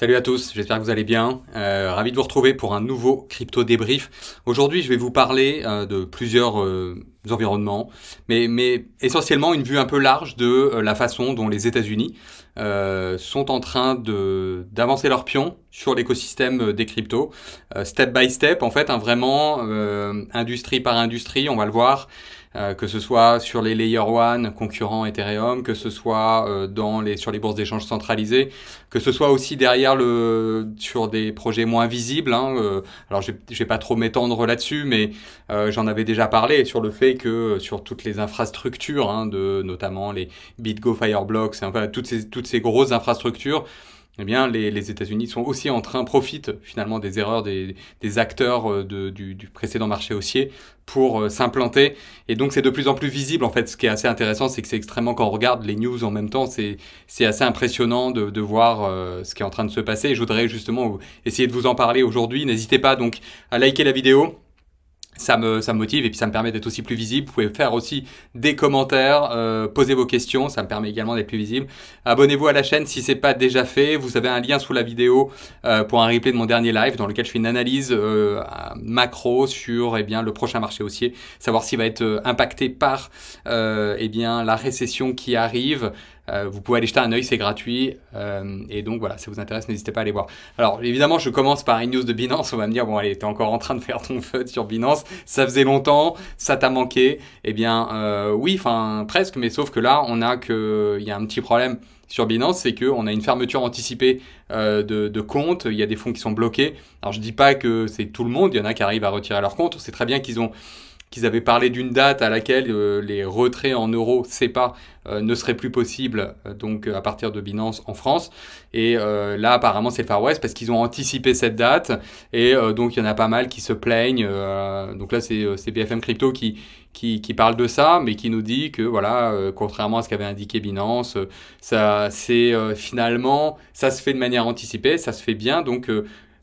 Salut à tous, j'espère que vous allez bien. Euh, ravi de vous retrouver pour un nouveau crypto débrief. Aujourd'hui, je vais vous parler euh, de plusieurs euh, environnements, mais, mais, essentiellement une vue un peu large de la façon dont les États-Unis sont en train de d'avancer leur pion sur l'écosystème des cryptos, step by step, en fait, un hein, vraiment industrie par industrie. On va le voir. Euh, que ce soit sur les Layer One concurrents Ethereum, que ce soit euh, dans les, sur les bourses d'échange centralisées, que ce soit aussi derrière le, sur des projets moins visibles. Hein, euh, alors, je ne vais pas trop m'étendre là-dessus, mais j'en avais déjà parlé sur le fait que sur toutes les infrastructures, hein, de, notamment les BitGo Fireblocks, enfin, toutes, ces, toutes ces grosses infrastructures, eh bien, les, États-Unis sont aussi en train, profitent finalement des erreurs des, acteurs euh, du, précédent marché haussier pour euh, s'implanter. Et donc, c'est de plus en plus visible. En fait, ce qui est assez intéressant, c'est que c'est extrêmement, quand on regarde les news en même temps, c'est, assez impressionnant de, voir euh, ce qui est en train de se passer. Et je voudrais justement essayer de vous en parler aujourd'hui. N'hésitez pas donc à liker la vidéo, ça me, ça me motive et puis ça me permet d'être aussi plus visible. Vous pouvez faire aussi des commentaires, euh, poser vos questions, ça me permet également d'être plus visible. Abonnez-vous à la chaîne si c'est pas déjà fait. Vous avez un lien sous la vidéo euh, pour un replay de mon dernier live dans lequel je fais une analyse euh, macro sur eh bien le prochain marché haussier, savoir s'il va être impacté par eh bien la récession qui arrive. Euh, vous pouvez aller jeter un œil, c'est gratuit. Euh, et donc voilà, si ça vous intéresse, n'hésitez pas à aller voir. Alors évidemment, je commence par une news de Binance. On va me dire, bon allez, t'es encore en train de faire ton feu sur Binance, ça faisait longtemps, ça t'a manqué. Eh bien euh, oui, enfin presque, mais sauf que là, on a que... Il y a un petit problème sur Binance, c'est qu'on a une fermeture anticipée de, de comptes, il y a des fonds qui sont bloqués. Alors je dis pas que c'est tout le monde, il y en a qui arrivent à retirer leur compte, on sait très bien qu'ils ont qu'ils avaient parlé d'une date à laquelle euh, les retraits en euros SEPA euh, ne seraient plus possibles euh, donc à partir de Binance en France. Et là, apparemment, c'est le Far West parce qu'ils ont anticipé cette date. Et donc, il y en a pas mal qui se plaignent. donc là, c'est BFM Crypto qui, qui, qui, parle de ça, mais qui nous dit que, voilà, contrairement à ce qu'avait indiqué Binance, ça, c'est finalement, ça se fait de manière anticipée, ça se fait bien. Donc,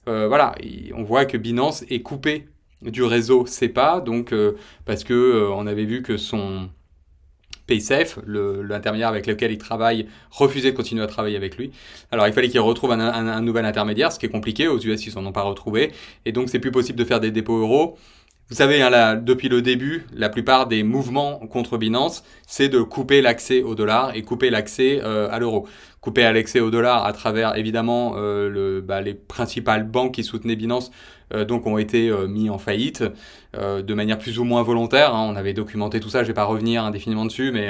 voilà, on voit que Binance est coupé du réseau CEPA, donc, euh, parce que euh, on avait vu que son, le l'intermédiaire avec lequel il travaille, refusait de continuer à travailler avec lui. Alors il fallait qu'il retrouve un, un, nouvel intermédiaire, ce qui est compliqué. Aux US, ils s'en ont pas retrouvé. Et donc, c'est plus possible de faire des dépôts euros. Vous savez, hein, depuis le début, la plupart des mouvements contre Binance, c'est de couper l'accès au dollar et couper l'accès euh, à l'euro couper l'excès au dollar à travers évidemment euh, le, bah, les principales banques qui soutenaient Binance euh, donc ont été euh, mis en faillite de manière plus ou moins volontaire. Hein. On avait documenté tout ça, je vais pas revenir indéfiniment dessus, mais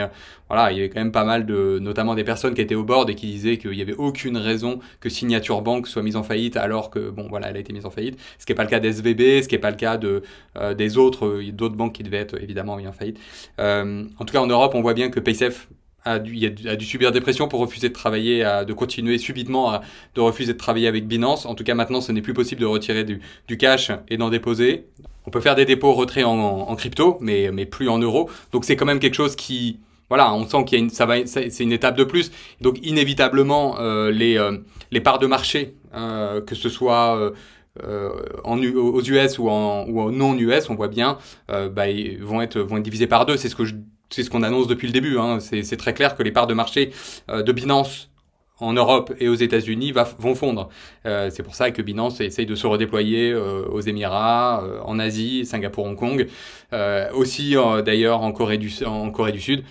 voilà, il y avait quand même pas mal de, notamment des personnes qui étaient au board et qui disaient qu'il n'y avait aucune raison que Signature Bank soit mise en faillite alors que bon voilà, elle a été mise en faillite. Ce qui n'est pas le cas d'SVB, ce qui n'est pas le cas de des autres d'autres banques qui devaient être évidemment mis en faillite. en tout cas en Europe, on voit bien que PaySafe a dû, a dû subir des pressions pour refuser de travailler, à, de continuer subitement à, de refuser de travailler avec Binance. En tout cas, maintenant, ce n'est plus possible de retirer du, du cash et d'en déposer. On peut faire des dépôts retraits en, en, crypto, mais, mais plus en euros. Donc, c'est quand même quelque chose qui, voilà, on sent qu'il y a une, ça va, c'est une étape de plus. Donc inévitablement, euh, les, euh, les parts de marché, euh, que ce soit en, aux US ou en, ou en non US, on voit bien, bah, vont être vont être divisées par deux. C'est ce que je c'est ce qu'on annonce depuis le début. Hein. C'est très clair que les parts de marché euh, de Binance en Europe et aux États-Unis vont fondre. Euh, c'est pour ça que Binance essaye de se redéployer euh, aux Émirats, en Asie, Singapour, Hong Kong, aussi d'ailleurs en en Corée du Sud.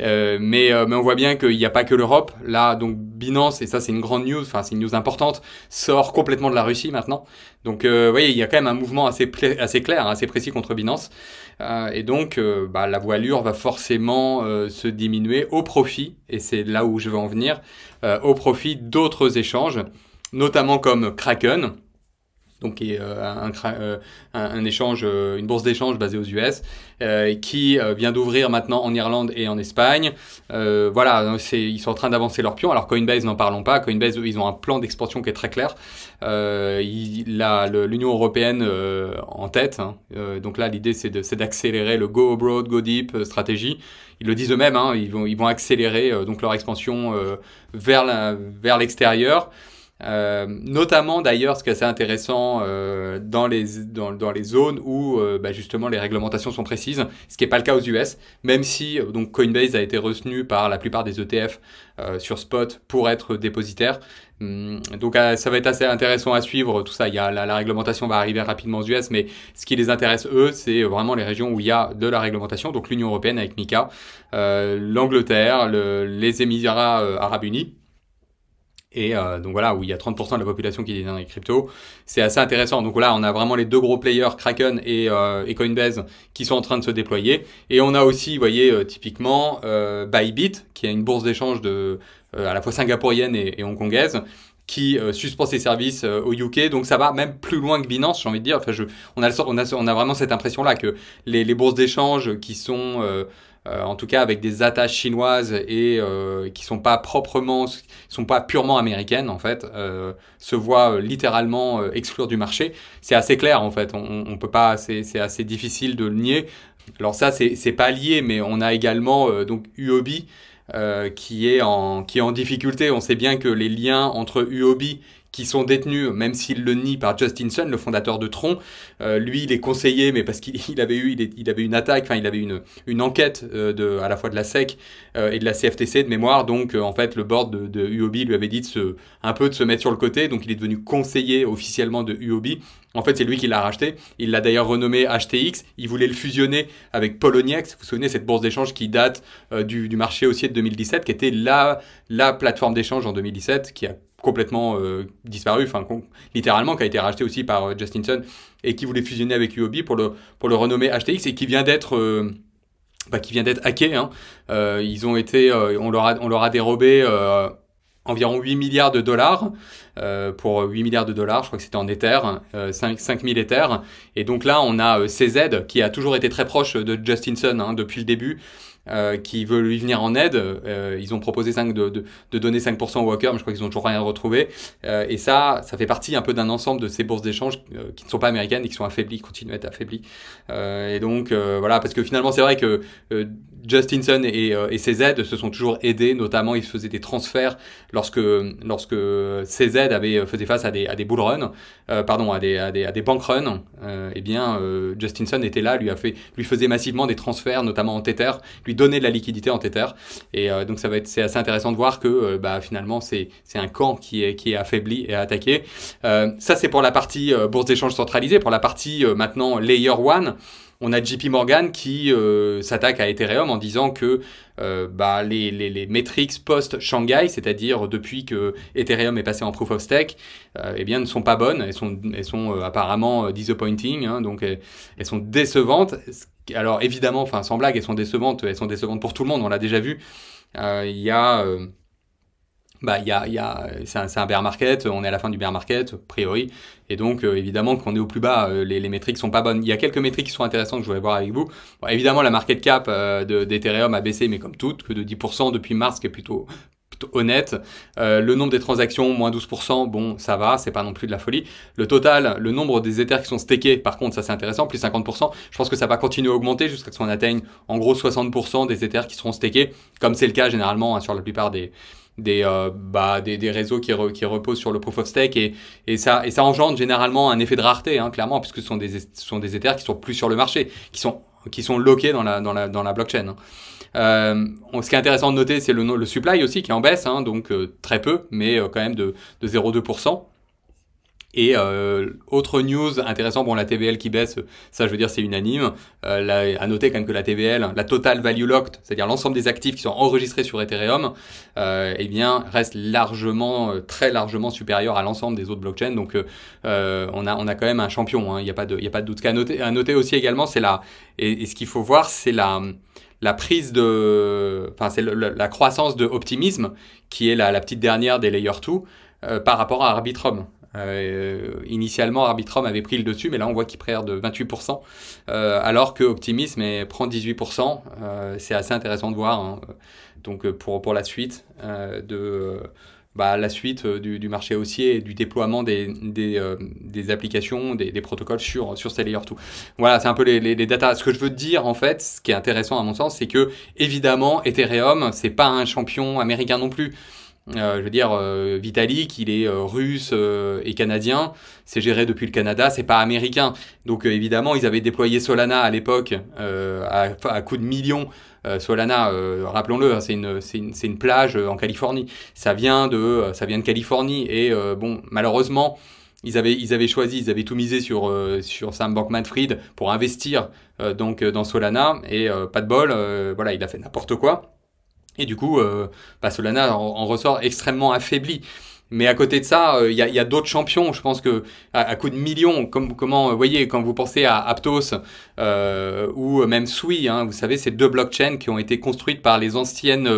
Euh, mais, euh, mais on voit bien qu'il n'y a pas que l'Europe. Là, donc Binance, et ça c'est une grande news, enfin c'est une news importante, sort complètement de la Russie maintenant. Donc euh, vous voyez, il y a quand même un mouvement assez, assez clair, hein, assez précis contre Binance. Euh, et donc bah, la voilure va forcément se diminuer au profit, et c'est là où je veux en venir, au profit d'autres échanges, notamment comme Kraken donc qui est euh, euh, un, un, échange, euh, une bourse d'échange basée aux US, qui vient d'ouvrir maintenant en Irlande et en Espagne. voilà, ils sont en train d'avancer leur pion. Alors Coinbase, n'en parlons pas. Coinbase, ils ont un plan d'expansion qui est très clair. L'Union européenne en tête. Hein. donc là, l'idée, c'est d'accélérer le go abroad, go deep stratégie. Ils le disent eux-mêmes, hein, ils, vont, ils vont accélérer donc leur expansion vers l'extérieur. Vers euh, notamment d'ailleurs, ce qui est assez intéressant euh, dans, les, zones où euh, bah, justement les réglementations sont précises, ce qui n'est pas le cas aux US, même si donc Coinbase a été retenu par la plupart des ETF sur spot pour être dépositaire. Hum, donc ça va être assez intéressant à suivre tout ça. Il y la, réglementation va arriver rapidement aux US, mais ce qui les intéresse eux, c'est vraiment les régions où il y a de la réglementation, donc l'Union européenne avec MICA, l'Angleterre, les Émirats arabes unis et euh, donc voilà, où il y a 30% de la population qui dans les cryptos, c'est assez intéressant. Donc là, on a vraiment les deux gros players, Kraken euh, et, Coinbase, qui sont en train de se déployer. Et on a aussi, vous voyez, euh, typiquement Bybit, qui a une bourse d'échange de à la fois singapourienne et, hongkongaise, qui suspend ses services au UK. Donc ça va même plus loin que Binance, j'ai envie de dire. Enfin, je, on, a on, a, vraiment cette impression-là que les, les bourses d'échange qui sont euh, en tout cas avec des attaches chinoises et euh, qui sont pas proprement, sont pas purement américaines en fait, euh, se voient littéralement exclure du marché. C'est assez clair en fait, on, on peut pas, c'est assez difficile de le nier. Alors ça c'est pas lié, mais on a également donc UOB qui est en qui est en difficulté. On sait bien que les liens entre UOB qui sont détenus, même s'il le nie, par Justin Sun, le fondateur de Tron. Euh, lui, il est conseiller, mais parce qu'il avait eu, il, avait une attaque, enfin, il avait une, une enquête euh, de, à la fois de la SEC euh, et de la CFTC de mémoire. Donc, en fait, le board de, de, UOB lui avait dit de se, un peu de se mettre sur le côté. Donc, il est devenu conseiller officiellement de UOB. En fait, c'est lui qui l'a racheté. Il l'a d'ailleurs renommé HTX. Il voulait le fusionner avec Poloniex. Vous vous souvenez, cette bourse d'échange qui date du, marché haussier de 2017, qui était la, la plateforme d'échange en 2017, qui a complètement euh, disparu, enfin littéralement qui a été racheté aussi par euh, Justinson et qui voulait fusionner avec UOB pour le pour le renommer HTX et qui vient d'être euh, bah, qui vient d'être hacké. Hein. ils ont été, on leur a on leur a dérobé environ 8 milliards de dollars pour 8 milliards de dollars, je crois que c'était en Ether, 5000 5 Et donc là, on a CZ qui a toujours été très proche de Justinson hein, depuis le début. Euh, qui veut lui venir en aide. Euh, ils ont proposé 5 de, de, de, donner 5% au Walker, mais je crois qu'ils ont toujours rien retrouvé. Euh, et ça, ça fait partie un peu d'un ensemble de ces bourses d'échange qui ne sont pas américaines et qui sont affaiblies, continuent à être affaiblies. et donc, voilà, parce que finalement, c'est vrai que Justinson et, euh, et CZ se sont toujours aidés, notamment ils faisaient des transferts lorsque, lorsque CZ avait, euh, faisait face à des, à des bull runs, euh, pardon, à des, à des, à des bank runs, euh, eh bien Justinson était là, lui, a fait, lui faisait massivement des transferts, notamment en Tether, lui donnait de la liquidité en Tether. Et donc ça va être, c'est assez intéressant de voir que bah, finalement c'est, c'est un camp qui est, qui est affaibli et attaqué. ça c'est pour la partie bourse d'échange centralisée, pour la partie maintenant layer one. On a JP Morgan qui euh, s'attaque à Ethereum en disant que euh, bah, les, les, les metrics post-Shanghai, c'est-à-dire depuis que Ethereum est passé en proof of stake, euh, eh bien, ne sont pas bonnes. Elles sont, elles sont euh, apparemment disappointing, hein, donc elles, sont décevantes. Alors évidemment, enfin sans blague, elles sont décevantes. Elles sont décevantes pour tout le monde, on l'a déjà vu. Il y a bah, y a, y a, c'est un, un, bear market, on est à la fin du bear market, a priori. Et donc, euh, évidemment, on est au plus bas, euh, les, les, métriques sont pas bonnes. Il y a quelques métriques qui sont intéressantes que je voulais voir avec vous. évidemment, la market cap euh, d'Ethereum a baissé, mais comme toutes que de 10% depuis mars, ce qui est plutôt honnête. Euh, le nombre des transactions, moins 12%, bon, ça va, c'est pas non plus de la folie. Le total, le nombre des Ethers qui sont stakés, par contre, ça c'est intéressant, plus 50%. Je pense que ça va continuer à augmenter jusqu'à ce qu'on atteigne en gros 60% des Ethers qui seront stakés, comme c'est le cas généralement hein, sur la plupart des, euh, bah, des, des, réseaux qui, reposent sur le proof of stake et, ça, et ça engendre généralement un effet de rareté, hein, clairement, puisque ce sont des, sont des Ethers qui sont plus sur le marché, qui sont, qui sont loqués dans la, dans la, dans la blockchain. Hein. Euh, ce qui est intéressant de noter, c'est le, le supply aussi qui est en baisse, hein, donc euh, très peu, mais quand même de, de 0,2%. Et euh, autre news intéressant, bon la TVL qui baisse, ça je veux dire c'est unanime. Euh, à noter quand même que la TVL, la total value locked, c'est-à-dire l'ensemble des actifs qui sont enregistrés sur Ethereum, euh, eh bien reste largement, euh, très largement supérieur à l'ensemble des autres blockchains. Donc on a on a quand même un champion. Hein. Il n'y a pas de il a pas de doute. Ce noter, à noter aussi également, c'est la et, ce qu'il faut voir, c'est la la prise de, enfin c'est la croissance de optimisme qui est la, la petite dernière des layer 2 par rapport à Arbitrum. Euh, initialement, Arbitrum avait pris le dessus, mais là, on voit qu'il perd de 28%, euh, alors que Optimism prend 18%. Euh, c'est assez intéressant de voir. Hein. Donc, euh, pour, pour la suite euh, de. Euh, bah, la suite du, du, marché haussier et du déploiement des, des, des applications, des, des, protocoles sur, sur Stellar 2. Voilà, c'est un peu les, les, les datas. Ce que je veux dire, en fait, ce qui est intéressant à mon sens, c'est que, évidemment, Ethereum, c'est pas un champion américain non plus. Euh, je veux dire, euh, Vitalik, il est euh, russe et canadien, c'est géré depuis le Canada, c'est pas américain. Donc évidemment, ils avaient déployé Solana à l'époque à, coup de millions. Solana, rappelons-le, hein, c'est une, plage en Californie. Ça vient de, ça vient de Californie et bon, malheureusement, ils avaient, choisi, ils avaient tout misé sur, sur Sam Bankman-Fried pour investir donc dans Solana et pas de bol, voilà, il a fait n'importe quoi. Et du coup, euh, bah, Solana en, ressort extrêmement affaibli. Mais à côté de ça, il euh, y a, d'autres champions. Je pense que à, coup de millions, comme vous euh, voyez, quand vous pensez à Aptos ou même Sui, hein, vous savez, ces deux blockchains qui ont été construites par les anciennes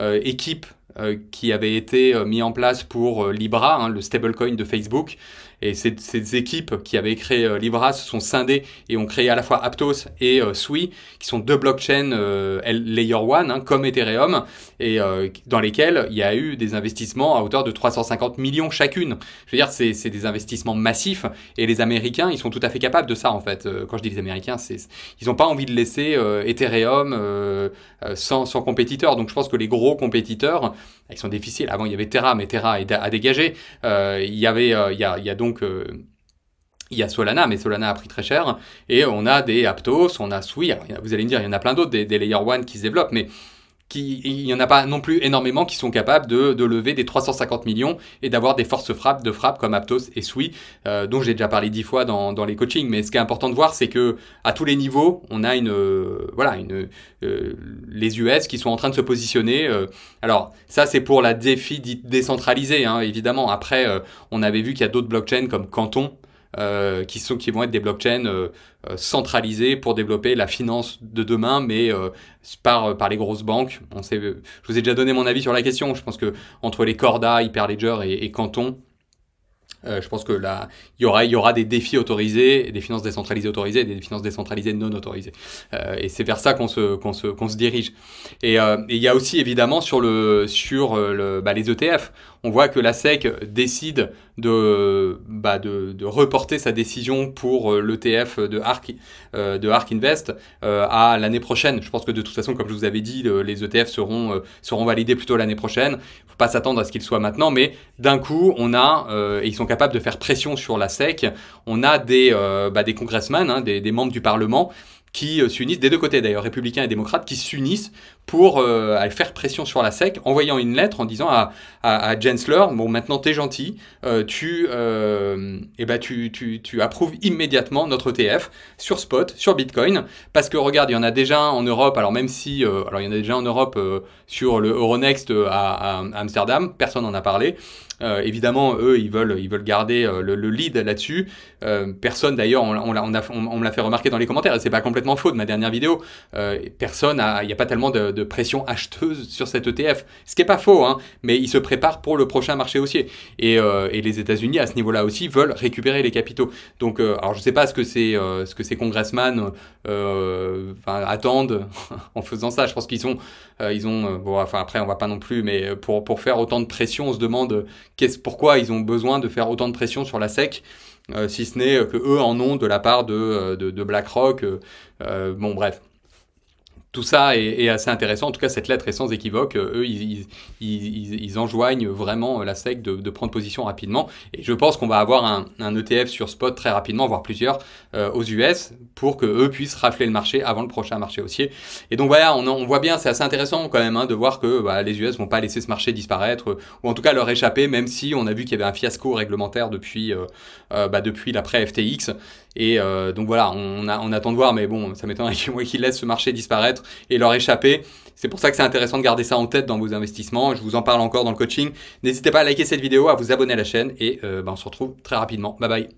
équipes euh, qui avait été euh, mis en place pour euh, Libra, hein, le stablecoin de Facebook. Et ces, ces, équipes qui avaient créé Libra se sont scindées et ont créé à la fois Aptos et Sui, qui sont deux blockchains Layer 1, hein, comme Ethereum, et dans lesquelles il y a eu des investissements à hauteur de 350 millions chacune. Je veux dire, c'est, c'est des investissements massifs, et les Américains, ils sont tout à fait capables de ça, en fait. Quand je dis les Américains, c'est, ils n'ont pas envie de laisser Ethereum sans, sans compétiteur. Donc je pense que les gros compétiteurs, ils sont difficiles. Avant, il y avait Terra, mais Terra est à dégager. Euh, il y avait, euh, il y, a, donc euh, il y a Solana, mais Solana a pris très cher. Et on a des Aptos, on a Sui. vous allez me dire, il y en a plein d'autres, des, des Layer 1 qui se développent, mais il n'y en a pas non plus énormément qui sont capables de, lever des 350 millions et d'avoir des forces frappes de frappe comme Aptos et Sui, euh, dont j'ai déjà parlé dix fois dans, les coachings. Mais ce qui est important de voir, c'est que à tous les niveaux, on a une euh, voilà une euh, les US qui sont en train de se positionner. alors ça, c'est pour la défi décentralisée, hein, évidemment. Après, on avait vu qu'il y a d'autres blockchains comme Canton euh, qui, sont, qui vont être des blockchains centralisés euh, euh, centralisées pour développer la finance de demain, mais par, par les grosses banques. On sait, je vous ai déjà donné mon avis sur la question. Je pense que entre les Corda, Hyperledger et, Canton, je pense que il y aura, il y aura des défis autorisés, des finances décentralisées autorisées et des finances décentralisées non autorisées. et c'est vers ça qu'on se, qu'on se, qu'on se dirige. Et il y a aussi évidemment sur, le, sur le, bah, les ETF. On voit que la SEC décide de, bah de, de reporter sa décision pour euh, l'ETF de ARK, euh, de ARK Invest euh, à l'année prochaine. Je pense que de toute façon, comme je vous avais dit, les ETF seront, seront validés plutôt l'année prochaine. Il faut pas s'attendre à ce qu'ils soient maintenant, mais d'un coup, on a, et ils sont capables de faire pression sur la SEC, on a des, bah, des congressmen, hein, des, des membres du Parlement qui euh, s'unissent des deux côtés d'ailleurs, républicains et démocrates, qui s'unissent pour euh, faire pression sur la SEC, envoyant une lettre en disant à, à, Gensler, bon maintenant t'es gentil, euh, tu, eh ben, tu, tu, tu, approuves immédiatement notre ETF sur spot, sur Bitcoin, parce que regarde, il y en a déjà en Europe, alors même si, alors il y en a déjà en Europe sur le Euronext à, Amsterdam, personne n'en a parlé, évidemment, eux, ils veulent, ils veulent garder le, lead là-dessus. personne, d'ailleurs, on, on, on, me l'a fait remarquer dans les commentaires, et c'est pas complètement complètement faux de ma dernière vidéo. Euh, personne, il n'y a pas tellement de, pression acheteuse sur cet ETF, ce qui n'est pas faux, hein, mais il se prépare pour le prochain marché haussier. Et, euh, et les États-Unis, à ce niveau-là aussi, veulent récupérer les capitaux. Donc, euh, alors je ne sais pas ce que ces, ce que ces congressmen attendent en faisant ça. Je pense qu'ils ont, ils ont bon, enfin après, on va pas non plus, mais pour, pour faire autant de pression, on se demande pourquoi ils ont besoin de faire autant de pression sur la SEC. Euh, si ce n'est euh, que eux en ont de la part de, euh, de, de BlackRock. bon, bref tout ça est, assez intéressant. En tout cas, cette lettre est sans équivoque. Euh, eux, ils, ils, ils, enjoignent vraiment euh, la SEC de, prendre position rapidement. Et je pense qu'on va avoir un, ETF sur spot très rapidement, voire plusieurs, euh, aux US, pour que eux puissent rafler le marché avant le prochain marché haussier. Et donc voilà, on, on voit bien, c'est assez intéressant quand même hein, de voir que bah, les US vont pas laisser ce marché disparaître, ou en tout cas leur échapper, même si on a vu qu'il y avait un fiasco réglementaire depuis, bah, depuis l'après FTX. Et euh, donc voilà, on, attend de voir, mais bon, ça m'étonnerait qu'ils laissent ce marché disparaître et leur échapper. C'est pour ça que c'est intéressant de garder ça en tête dans vos investissements. Je vous en parle encore dans le coaching. N'hésitez pas à liker cette vidéo, à vous abonner à la chaîne et euh, ben, on se retrouve très rapidement. Bye bye.